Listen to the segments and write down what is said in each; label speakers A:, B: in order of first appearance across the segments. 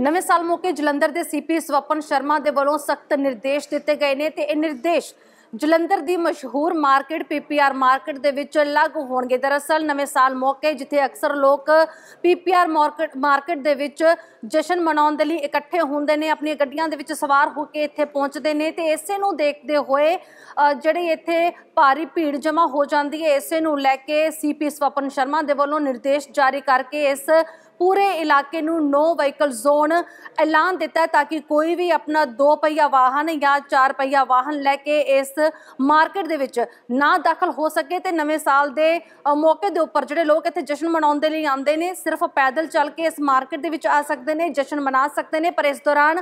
A: ਨਵੇਂ ਸਾਲ ਮੌਕੇ ਜਲੰਧਰ ਦੇ ਸੀਪੀ ਸਵਪਨ ਸ਼ਰਮਾ ਦੇ ਵੱਲੋਂ ਸਖਤ ਨਿਰਦੇਸ਼ ਦਿੱਤੇ ਗਏ ਨੇ ਤੇ ਇਹ ਨਿਰਦੇਸ਼ ਜਲੰਧਰ ਦੀ ਮਸ਼ਹੂਰ ਮਾਰਕੀਟ ਪੀਪੀਆਰ ਮਾਰਕੀਟ ਦੇ ਵਿੱਚ ਲਾਗੂ ਹੋਣਗੇ ਦਰਅਸਲ ਨਵੇਂ ਸਾਲ ਮੌਕੇ ਜਿੱਥੇ ਅਕਸਰ ਲੋਕ ਪੀਪੀਆਰ ਮਾਰਕੀਟ ਮਾਰਕੀਟ ਦੇ ਵਿੱਚ ਜਸ਼ਨ ਮਨਾਉਣ ਦੇ ਲਈ ਇਕੱਠੇ ਹੁੰਦੇ ਨੇ ਆਪਣੀਆਂ ਗੱਡੀਆਂ ਦੇ ਵਿੱਚ ਸਵਾਰ ਹੋ ਕੇ ਇੱਥੇ ਪਹੁੰਚਦੇ ਨੇ ਤੇ ਇਸੇ ਨੂੰ ਦੇਖਦੇ ਹੋਏ ਜਿਹੜੇ ਇੱਥੇ ਭਾਰੀ ਭੀੜ ਜਮ੍ਹਾਂ ਹੋ ਜਾਂਦੀ ਹੈ ਇਸੇ ਨੂੰ ਲੈ ਕੇ ਸੀਪੀ ਸਵਪਨ ਸ਼ਰਮਾ ਦੇ ਵੱਲੋਂ ਨਿਰਦੇਸ਼ ਜਾਰੀ ਕਰਕੇ ਇਸ ਪੂਰੇ ਇਲਾਕੇ ਨੂੰ ਨੋ ਵਹੀਕਲ ਜ਼ੋਨ ਐਲਾਨ ਦਿੱਤਾ ਹੈ ਤਾਂ ਕਿ ਕੋਈ ਵੀ ਆਪਣਾ ਦੋ ਪਹੀਆ ਵਾਹਨ ਜਾਂ ਚਾਰ ਪਹੀਆ ਵਾਹਨ ਲੈ ਕੇ ਇਸ ਮਾਰਕੀਟ ਦੇ ਵਿੱਚ ਨਾ ਦਾਖਲ ਹੋ ਸਕੇ ਤੇ ਨਵੇਂ ਸਾਲ ਦੇ ਮੌਕੇ ਦੇ ਉੱਪਰ ਜਿਹੜੇ ਲੋਕ ਇੱਥੇ ਜਸ਼ਨ ਮਨਾਉਣ ਦੇ ਲਈ ਆਉਂਦੇ ਨੇ ਸਿਰਫ ਪੈਦਲ ਚੱਲ ਕੇ ਇਸ ਮਾਰਕੀਟ ਦੇ ਵਿੱਚ ਆ ਸਕਦੇ ਨੇ ਜਸ਼ਨ ਮਨਾ ਸਕਦੇ ਨੇ ਪਰ ਇਸ ਦੌਰਾਨ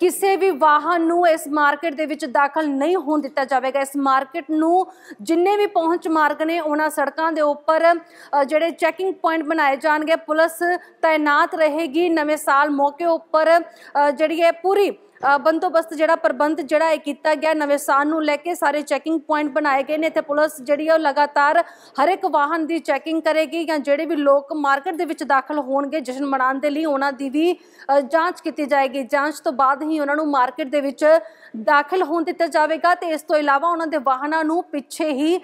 A: ਕਿਸੇ ਵੀ ਵਾਹਨ ਨੂੰ ਇਸ ਮਾਰਕੀਟ ਦੇ ਵਿੱਚ ਦਾਖਲ ਨਹੀਂ ਹੋਣ ਦਿੱਤਾ ਜਾਵੇਗਾ ਇਸ ਮਾਰਕੀਟ ਨੂੰ ਜਿੰਨੇ ਵੀ ਪਹੁੰਚ ਮਾਰਗ ਨੇ ਉਹਨਾਂ ਸੜਕਾਂ ਦੇ ਉੱਪਰ ਜਿਹੜੇ ਚੈਕਿੰਗ ਪੁਆਇੰਟ ਬਣਾਏ ਜਾਣਗੇ ਪੁਲਿਸ ਤਾਇਨਾਤ ਰਹੇਗੀ ਨਵੇਂ ਸਾਲ ਮੌਕੇ ਉੱਪਰ ਜਿਹੜੀ ਹੈ ਪੂਰੀ ਬੰਦੋਬਸਤ ਜਿਹੜਾ ਪ੍ਰਬੰਧ ਜਿਹੜਾ ਇਹ ਕੀਤਾ ਗਿਆ ਨਵੇਂ ਸਾਲ ਨੂੰ ਲੈ ਕੇ ਸਾਰੇ ਚੈਕਿੰਗ ਪੁਆਇੰਟ ਬਣਾਏ ਗਏ ਨੇ ਇੱਥੇ ਪੁਲਿਸ ਜਿਹੜੀ ਉਹ ਲਗਾਤਾਰ ਹਰ ਇੱਕ ਵਾਹਨ ਦੀ ਚੈਕਿੰਗ ਕਰੇਗੀ ਜਾਂ ਜਿਹੜੇ ਵੀ ਲੋਕ ਮਾਰਕੀਟ ਦੇ ਵਿੱਚ ਦਾਖਲ ਹੋਣਗੇ ਜਸ਼ਨ ਮਨਾਉਣ ਦੇ ਲਈ ਉਹਨਾਂ ਦੀ ਵੀ ਜਾਂਚ ਕੀਤੀ ਜਾਏਗੀ ਜਾਂਚ ਤੋਂ ਬਾਅਦ ਹੀ ਉਹਨਾਂ ਨੂੰ ਮਾਰਕੀਟ ਦੇ ਵਿੱਚ ਦਾਖਲ ਹੋਣ ਦਿੱਤਾ ਜਾਵੇਗਾ ਤੇ ਇਸ ਤੋਂ ਇਲਾਵਾ ਉਹਨਾਂ ਦੇ ਵਾਹਨਾਂ ਨੂੰ ਪਿੱਛੇ ਹੀ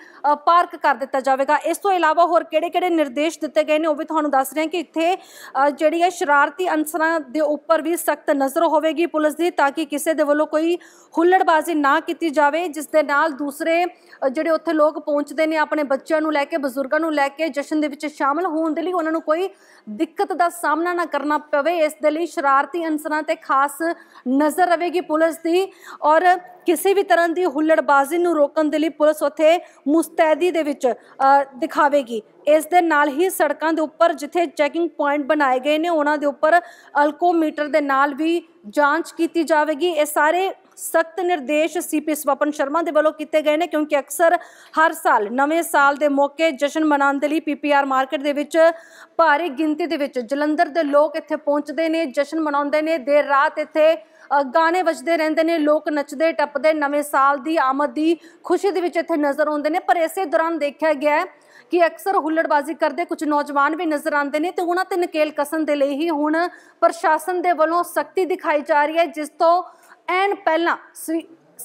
A: ਪਾਰਕ ਕਰ ਦਿੱਤਾ ਜਾਵੇਗਾ ਇਸ ਤੋਂ ਇਲਾਵਾ ਹੋਰ ਕਿਹੜੇ-ਕਿਹੜੇ ਨਿਰਦੇਸ਼ ਦਿੱਤੇ ਗਏ ਨੇ ਉਹ ਵੀ ਤੁਹਾਨੂੰ ਦੱਸ ਰਹੇ ਹਾਂ ਕਿ ਇੱਥੇ ਜਿਹੜੀ ਹੈ ਸ਼ਰਾਰਤੀ ਅਨਸਰਾਂ ਦੇ ਉੱਪਰ ਵੀ ਸਖਤ ਨਜ਼ਰ ਹੋਵੇਗੀ ਪੁਲਿਸ ਦੀ ਤਾਂ ਕਿ ਕਿਸੇ ਦੇ ਵੱਲੋਂ ਕੋਈ ਹੁੱਲੜਬਾਜ਼ੀ ਨਾ ਕੀਤੀ ਜਾਵੇ ਜਿਸ ਦੇ ਨਾਲ ਦੂਸਰੇ ਜਿਹੜੇ ਉੱਥੇ ਲੋਕ ਪਹੁੰਚਦੇ ਨੇ ਆਪਣੇ ਬੱਚਿਆਂ ਨੂੰ ਲੈ ਕੇ ਬਜ਼ੁਰਗਾਂ ਨੂੰ ਲੈ ਕੇ ਜਸ਼ਨ ਦੇ ਵਿੱਚ ਸ਼ਾਮਲ ਹੋਣ ਦੇ ਲਈ ਉਹਨਾਂ ਨੂੰ ਕੋਈ ਦਿੱਕਤ ਦਾ ਸਾਹਮਣਾ ਨਾ ਕਰਨਾ ਪਵੇ ਇਸ ਦੇ ਲਈ ਸ਼ਰਾਰਤੀ ਅਨਸਰਾਂ ਤੇ ਖਾਸ ਨਜ਼ਰ ਰਵੇਗੀ ਪੁਲਿਸ ਦੀ ਔਰ ਕਿਸੇ ਵੀ ਤਰ੍ਹਾਂ ਦੀ ਹੁੱਲੜਬਾਜ਼ੀ ਨੂੰ ਰੋਕਣ ਦੇ ਲਈ ਪੁਲਿਸ ਉੱਥੇ ਮੁਸਤੈਦੀ ਦੇ ਵਿੱਚ ਦਿਖਾਵੇਗੀ ਇਸ ਦੇ ਨਾਲ ਹੀ ਸੜਕਾਂ ਦੇ ਉੱਪਰ ਜਿੱਥੇ ਚੈਕਿੰਗ ਪੁਆਇੰਟ ਬਣਾਏ ਗਏ ਨੇ ਉਹਨਾਂ ਦੇ ਉੱਪਰ ਅਲਕੋਮੀਟਰ ਦੇ ਨਾਲ ਵੀ ਜਾਂਚ ਕੀਤੀ ਜਾਵੇਗੀ ਇਹ ਸਾਰੇ ਸਖਤ ਨਿਰਦੇਸ਼ ਸੀਪੀ ਸਵਪਨ ਸ਼ਰਮਾ ਦੇ ਵੱਲੋਂ ਕੀਤੇ ਗਏ ਨੇ ਕਿਉਂਕਿ ਅਕਸਰ ਹਰ ਸਾਲ ਨਵੇਂ ਸਾਲ ਦੇ ਮੌਕੇ ਜਸ਼ਨ ਮਨਾਉਣ ਦੇ ਲਈ ਪੀਪੀਆਰ ਮਾਰਕੀਟ ਦੇ ਵਿੱਚ ਭਾਰੀ ਗਿਣਤੀ ਦੇ ਵਿੱਚ ਜਲੰਧਰ ਦੇ ਲੋਕ ਇੱਥੇ ਪਹੁੰਚਦੇ ਨੇ ਜਸ਼ਨ ਮਨਾਉਂਦੇ ਨੇ ਦੇਰ ਰਾਤ ਇੱਥੇ ਗਾਣੇ ਵੱਜਦੇ ਰਹਿੰਦੇ ਨੇ ਲੋਕ ਨੱਚਦੇ ਟੱਪਦੇ ਨਵੇਂ ਸਾਲ ਦੀ ਆਮਦ ਦੀ ਖੁਸ਼ੀ ਦੇ ਵਿੱਚ ਇੱਥੇ ਨਜ਼ਰ ਆਉਂਦੇ ਨੇ ਪਰ ਇਸੇ ਦੌਰਾਨ ਦੇਖਿਆ ਗਿਆ ਕਿ ਅਕਸਰ ਹੁੱਲੜਬਾਜ਼ੀ ਕਰਦੇ ਕੁਝ ਨੌਜਵਾਨ ਵੀ ਨਜ਼ਰ ਆਉਂਦੇ ਨੇ ਤੇ ਉਹਨਾਂ ਤੇ ਨਕੇਲ ਕਸਣ ਦੇ ਲਈ ਹੀ ਹੁਣ ਪ੍ਰਸ਼ਾਸਨ ਦੇ ਵੱਲੋਂ ਸਖਤੀ ਦਿਖਾਈ ਜਾ ਰਹੀ ਹੈ ਜਿਸ ਤੋਂ ਐਨ ਪਹਿਲਾਂ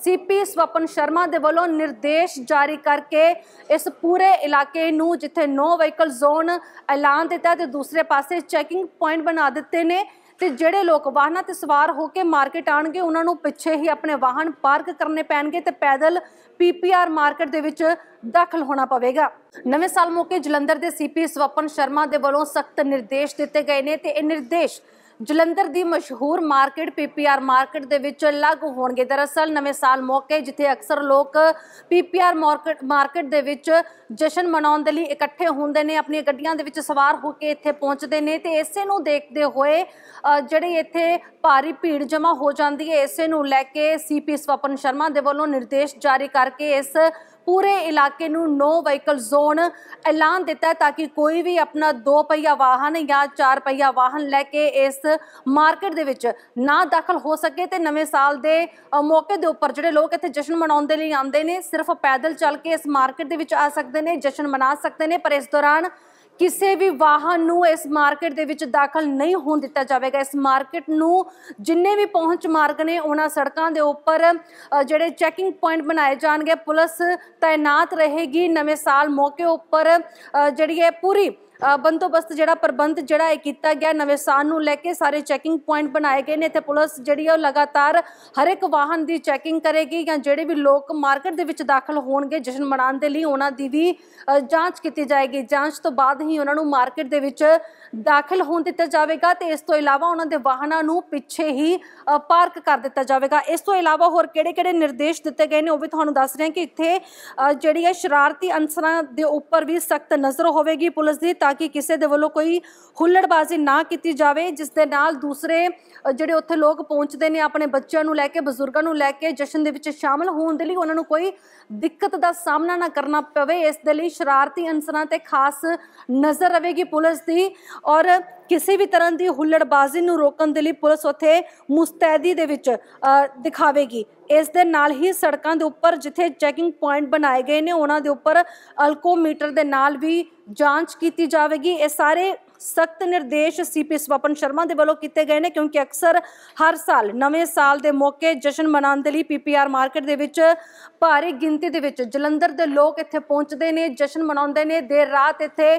A: ਸੀਪੀ ਸਵਪਨ ਸ਼ਰਮਾ ਦੇ ਵੱਲੋਂ ਨਿਰਦੇਸ਼ ਜਾਰੀ ਕਰਕੇ ਇਸ ਪੂਰੇ ਇਲਾਕੇ ਨੂੰ ਜਿੱਥੇ ਨੋ ਵਹੀਕਲ ਜ਼ੋਨ ਐਲਾਨ ਦਿੱਤਾ ਤੇ ਦੂਸਰੇ ਪਾਸੇ ਚੈਕਿੰਗ ਪੁਆਇੰਟ ਬਣਾ ਦਿੱਤੇ ਨੇ ਤੇ ਜਿਹੜੇ ਲੋਕ ਵਾਹਨਾਂ ਤੇ ਸਵਾਰ ਹੋ ਕੇ ਮਾਰਕੀਟ ਆਣਗੇ ਉਹਨਾਂ ਨੂੰ ਪਿੱਛੇ ਹੀ ਆਪਣੇ ਵਾਹਨ ਪਾਰਕ ਕਰਨੇ ਪੈਣਗੇ ਤੇ ਪੈਦਲ ਪੀਪੀਆਰ ਮਾਰਕੀਟ ਦੇ ਵਿੱਚ ਦਾਖਲ ਹੋਣਾ ਪਵੇਗਾ ਨਵੇਂ ਸਾਲ ਮੌਕੇ ਜਲੰਧਰ ਦੇ ਸੀਪੀ ਸਵਪਨ ਸ਼ਰਮਾ ਦੇ ਵੱਲੋਂ ਸਖਤ ਨਿਰਦੇਸ਼ ਦਿੱਤੇ ਗਏ ਨੇ ਤੇ ਇਹ ਨਿਰਦੇਸ਼ ਜਲੰਧਰ ਦੀ ਮਸ਼ਹੂਰ ਮਾਰਕੀਟ ਪੀਪੀਆਰ ਮਾਰਕੀਟ ਦੇ ਵਿੱਚ ਲੱਗ ਹੋਣਗੇ ਦਰਅਸਲ ਨਵੇਂ ਸਾਲ ਮੌਕੇ ਜਿੱਥੇ ਅਕਸਰ ਲੋਕ ਪੀਪੀਆਰ ਮਾਰਕੀਟ ਮਾਰਕੀਟ ਦੇ ਵਿੱਚ ਜਸ਼ਨ ਮਨਾਉਣ ਦੇ ਲਈ ਇਕੱਠੇ ਹੁੰਦੇ ਨੇ ਆਪਣੀਆਂ ਗੱਡੀਆਂ ਦੇ ਵਿੱਚ ਸਵਾਰ ਹੋ ਕੇ ਇੱਥੇ ਪਹੁੰਚਦੇ ਨੇ ਤੇ ਇਸੇ ਨੂੰ ਦੇਖਦੇ ਹੋਏ ਜਿਹੜੇ ਇੱਥੇ ਭਾਰੀ ਭੀੜ ਜਮ੍ਹਾਂ ਹੋ ਜਾਂਦੀ ਹੈ ਇਸੇ ਨੂੰ ਲੈ ਕੇ ਸੀਪੀ ਸਵਪਨ ਸ਼ਰਮਾ ਦੇ ਵੱਲੋਂ ਨਿਰਦੇਸ਼ ਜਾਰੀ ਕਰਕੇ ਇਸ ਪੂਰੇ ਇਲਾਕੇ ਨੂੰ ਨੋ ਵਹੀਕਲ ਜ਼ੋਨ ਐਲਾਨ ਦਿੱਤਾ ਹੈ ਤਾਂ ਕਿ ਕੋਈ ਵੀ ਆਪਣਾ ਦੋ ਪਹੀਆ ਵਾਹਨ ਜਾਂ ਚਾਰ ਪਹੀਆ ਵਾਹਨ ਲੈ ਕੇ ਇਸ ਮਾਰਕੀਟ ਦੇ ਵਿੱਚ ਨਾ ਦਾਖਲ ਹੋ ਸਕੇ ਤੇ ਨਵੇਂ ਸਾਲ ਦੇ ਮੌਕੇ ਦੇ ਉੱਪਰ ਜਿਹੜੇ ਲੋਕ ਇੱਥੇ ਜਸ਼ਨ ਮਨਾਉਣ ਦੇ ਲਈ ਆਉਂਦੇ ਨੇ ਸਿਰਫ ਪੈਦਲ ਚੱਲ ਕੇ ਇਸ ਮਾਰਕੀਟ ਦੇ ਵਿੱਚ ਆ ਸਕਦੇ ਨੇ ਜਸ਼ਨ ਮਨਾ ਸਕਦੇ ਨੇ ਪਰ ਇਸ ਦੌਰਾਨ ਕਿਸੇ ਵੀ ਵਾਹਨ ਨੂੰ ਇਸ ਮਾਰਕੀਟ ਦੇ ਵਿੱਚ ਦਾਖਲ ਨਹੀਂ ਹੋਣ ਦਿੱਤਾ ਜਾਵੇਗਾ ਇਸ ਮਾਰਕੀਟ ਨੂੰ ਜਿੰਨੇ ਵੀ ਪਹੁੰਚ ਮਾਰਗ ਨੇ ਉਹਨਾਂ ਸੜਕਾਂ ਦੇ ਉੱਪਰ ਜਿਹੜੇ ਚੈਕਿੰਗ ਪੁਆਇੰਟ ਬਣਾਏ ਜਾਣਗੇ ਪੁਲਿਸ ਤਾਇਨਾਤ ਰਹੇਗੀ ਨਵੇਂ ਸਾਲ ਮੌਕੇ ਉੱਪਰ ਜਿਹੜੀ ਹੈ ਪੂਰੀ ਬੰਦੋਬਸਤ ਜਿਹੜਾ ਪ੍ਰਬੰਧ ਜਿਹੜਾ ਇਹ ਕੀਤਾ ਗਿਆ ਨਵੇਂ ਸਾਲ ਨੂੰ ਲੈ ਕੇ ਸਾਰੇ ਚੈਕਿੰਗ ਪੁਆਇੰਟ ਬਣਾਏ ਗਏ ਨੇ ਇੱਥੇ ਪੁਲਿਸ ਜਿਹੜੀ ਉਹ ਲਗਾਤਾਰ ਹਰ ਇੱਕ ਵਾਹਨ ਦੀ ਚੈਕਿੰਗ ਕਰੇਗੀ ਜਾਂ ਜਿਹੜੇ ਵੀ ਲੋਕ ਮਾਰਕੀਟ ਦੇ ਵਿੱਚ ਦਾਖਲ ਹੋਣਗੇ ਜਸ਼ਨ ਮਨਾਉਣ ਦੇ ਲਈ ਉਹਨਾਂ ਦੀ ਵੀ ਜਾਂਚ ਕੀਤੀ ਜਾਏਗੀ ਜਾਂਚ ਤੋਂ ਬਾਅਦ ਹੀ ਉਹਨਾਂ ਨੂੰ ਮਾਰਕੀਟ ਦੇ ਵਿੱਚ ਦਾਖਲ ਹੋਣ ਦਿੱਤਾ ਜਾਵੇਗਾ ਤੇ ਇਸ ਤੋਂ ਇਲਾਵਾ ਉਹਨਾਂ ਦੇ ਵਾਹਨਾਂ ਨੂੰ ਪਿੱਛੇ ਹੀ ਪਾਰਕ ਕਰ ਦਿੱਤਾ ਜਾਵੇਗਾ ਇਸ ਤੋਂ ਇਲਾਵਾ ਹੋਰ ਕਿਹੜੇ-ਕਿਹੜੇ ਨਿਰਦੇਸ਼ ਦਿੱਤੇ ਗਏ ਨੇ ਉਹ ਵੀ ਤੁਹਾਨੂੰ ਦੱਸ ਰਹੇ ਹਾਂ ਕਿ ਇੱਥੇ ਜਿਹੜੀ ਹੈ ਸ਼ਰਾਰਤੀ ਅੰਸਰਾਂ ਦੇ ਉੱਪਰ ਵੀ ਸਖਤ ਨਜ਼ਰ ਹੋਵੇਗੀ ਪੁਲਿਸ ਦੀ ਤਾਂ ਕਿ ਕਿਸੇ ਦੇ ਵੱਲੋਂ ਕੋਈ ਹੁੱਲੜਬਾਜ਼ੀ ਨਾ ਕੀਤੀ ਜਾਵੇ ਜਿਸ ਦੇ ਨਾਲ ਦੂਸਰੇ ਜਿਹੜੇ ਉੱਥੇ ਲੋਕ ਪਹੁੰਚਦੇ ਨੇ ਆਪਣੇ ਬੱਚਿਆਂ ਨੂੰ ਲੈ ਕੇ ਬਜ਼ੁਰਗਾਂ ਨੂੰ ਲੈ ਕੇ ਜਸ਼ਨ ਦੇ ਵਿੱਚ ਸ਼ਾਮਲ ਹੋਣ ਦੇ ਲਈ ਉਹਨਾਂ ਨੂੰ ਕੋਈ ਦਿੱਕਤ ਦਾ ਸਾਹਮਣਾ ਨਾ ਕਰਨਾ ਪਵੇ ਇਸ ਦੇ ਲਈ ਸ਼ਰਾਰਤੀ ਅਨਸਰਾਂ ਤੇ ਖਾਸ ਨਜ਼ਰ ਰਵੇਗੀ ਪੁਲਿਸ ਦੀ ਔਰ ਕਿਸੇ ਵੀ ਤਰ੍ਹਾਂ ਦੀ ਹੁੱਲੜਬਾਜ਼ੀ ਨੂੰ ਰੋਕਣ ਦੇ ਲਈ ਪੁਲਿਸ ਉੱਥੇ ਮੁਸਤੈਦੀ ਦੇ ਵਿੱਚ ਦਿਖਾਵੇਗੀ ਇਸ ਦੇ ਨਾਲ ਹੀ ਸੜਕਾਂ ਦੇ ਉੱਪਰ ਜਿੱਥੇ ਚੈਕਿੰਗ ਪੁਆਇੰਟ ਬਣਾਏ ਗਏ ਨੇ ਉਹਨਾਂ ਦੇ ਉੱਪਰ ਅਲਕੋਮੀਟਰ ਦੇ ਨਾਲ ਵੀ ਜਾਂਚ ਕੀਤੀ ਜਾਵੇਗੀ ਇਹ ਸਾਰੇ ਸਖਤ ਨਿਰਦੇਸ਼ ਸੀਪੀ ਸਵਪਨ ਸ਼ਰਮਾ ਦੇ ਵੱਲੋਂ ਕੀਤੇ ਗਏ ਨੇ ਕਿਉਂਕਿ ਅਕਸਰ ਹਰ ਸਾਲ ਨਵੇਂ ਸਾਲ ਦੇ ਮੌਕੇ ਜਸ਼ਨ ਮਨਾਉਣ ਦੇ ਲਈ ਪੀਪੀਆਰ ਮਾਰਕੀਟ ਦੇ ਵਿੱਚ ਭਾਰੀ ਗਿਣਤੀ ਦੇ ਵਿੱਚ ਜਲੰਧਰ ਦੇ ਲੋਕ ਇੱਥੇ ਪਹੁੰਚਦੇ ਨੇ ਜਸ਼ਨ ਮਨਾਉਂਦੇ ਨੇ ਦੇਰ ਰਾਤ ਇੱਥੇ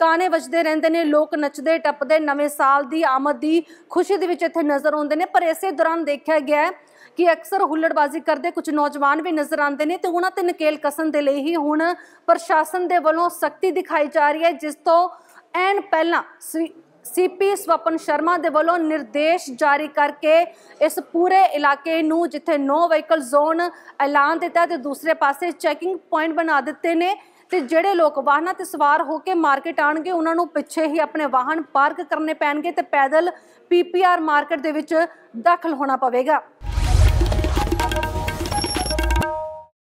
A: ਗਾਣੇ ਵੱਜਦੇ ਰਹਿੰਦੇ ਨੇ ਲੋਕ ਨੱਚਦੇ ਟੱਪਦੇ ਨਵੇਂ ਸਾਲ ਦੀ ਆਮਦ ਦੀ ਖੁਸ਼ੀ ਦੇ ਵਿੱਚ ਇੱਥੇ ਨਜ਼ਰ ਆਉਂਦੇ ਨੇ ਪਰ ਇਸੇ ਦੌਰਾਨ ਦੇਖਿਆ ਗਿਆ ਕਿ ਅਕਸਰ ਹੁੱਲੜਬਾਜ਼ੀ ਕਰਦੇ ਕੁਝ ਨੌਜਵਾਨ ਵੀ ਨਜ਼ਰ ਆਉਂਦੇ ਨੇ ਤੇ ਉਹਨਾਂ ਤੇ ਨਕੇਲ ਕਸਣ ਦੇ ਲਈ ਹੀ ਹੁਣ ਪ੍ਰਸ਼ਾਸਨ ਦੇ ਵੱਲੋਂ ਸਖਤੀ ਦਿਖਾਈ ਜਾ ਰਹੀ ਹੈ ਜਿਸ ਤੋਂ ਐਨ ਪਹਿਲਾਂ ਸੀਪੀ ਸਵਪਨ ਸ਼ਰਮਾ ਦੇ ਵੱਲੋਂ ਨਿਰਦੇਸ਼ ਜਾਰੀ ਕਰਕੇ ਇਸ ਪੂਰੇ ਇਲਾਕੇ ਨੂੰ ਜਿੱਥੇ ਨੋ ਵਹੀਕਲ ਜ਼ੋਨ ਐਲਾਨ ਦਿੱਤਾ ਤੇ ਦੂਸਰੇ ਪਾਸੇ ਚੈਕਿੰਗ ਪੁਆਇੰਟ ਬਣਾ ਦਿੱਤੇ ਨੇ ਤੇ ਜਿਹੜੇ ਲੋਕ ਵਾਹਨਾਂ ਤੇ ਸਵਾਰ ਹੋ ਕੇ ਮਾਰਕੀਟ ਆਣਗੇ ਉਹਨਾਂ ਨੂੰ ਪਿੱਛੇ ਹੀ ਆਪਣੇ ਵਾਹਨ ਪਾਰਕ ਕਰਨੇ ਪੈਣਗੇ ਤੇ ਪੈਦਲ ਪੀਪੀਆਰ ਮਾਰਕੀਟ ਦੇ ਵਿੱਚ ਦਾਖਲ ਹੋਣਾ ਪਵੇਗਾ